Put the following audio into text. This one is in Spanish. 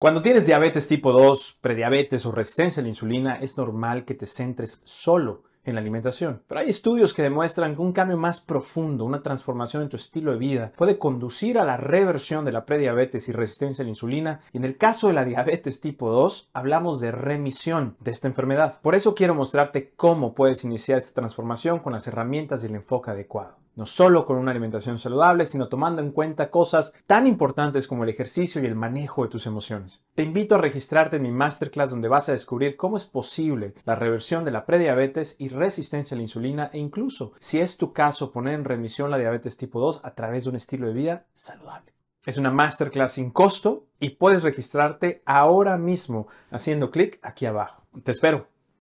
Cuando tienes diabetes tipo 2, prediabetes o resistencia a la insulina, es normal que te centres solo en la alimentación. Pero hay estudios que demuestran que un cambio más profundo, una transformación en tu estilo de vida, puede conducir a la reversión de la prediabetes y resistencia a la insulina. Y en el caso de la diabetes tipo 2, hablamos de remisión de esta enfermedad. Por eso quiero mostrarte cómo puedes iniciar esta transformación con las herramientas y el enfoque adecuado no solo con una alimentación saludable, sino tomando en cuenta cosas tan importantes como el ejercicio y el manejo de tus emociones. Te invito a registrarte en mi masterclass donde vas a descubrir cómo es posible la reversión de la prediabetes y resistencia a la insulina e incluso, si es tu caso, poner en remisión la diabetes tipo 2 a través de un estilo de vida saludable. Es una masterclass sin costo y puedes registrarte ahora mismo haciendo clic aquí abajo. Te espero.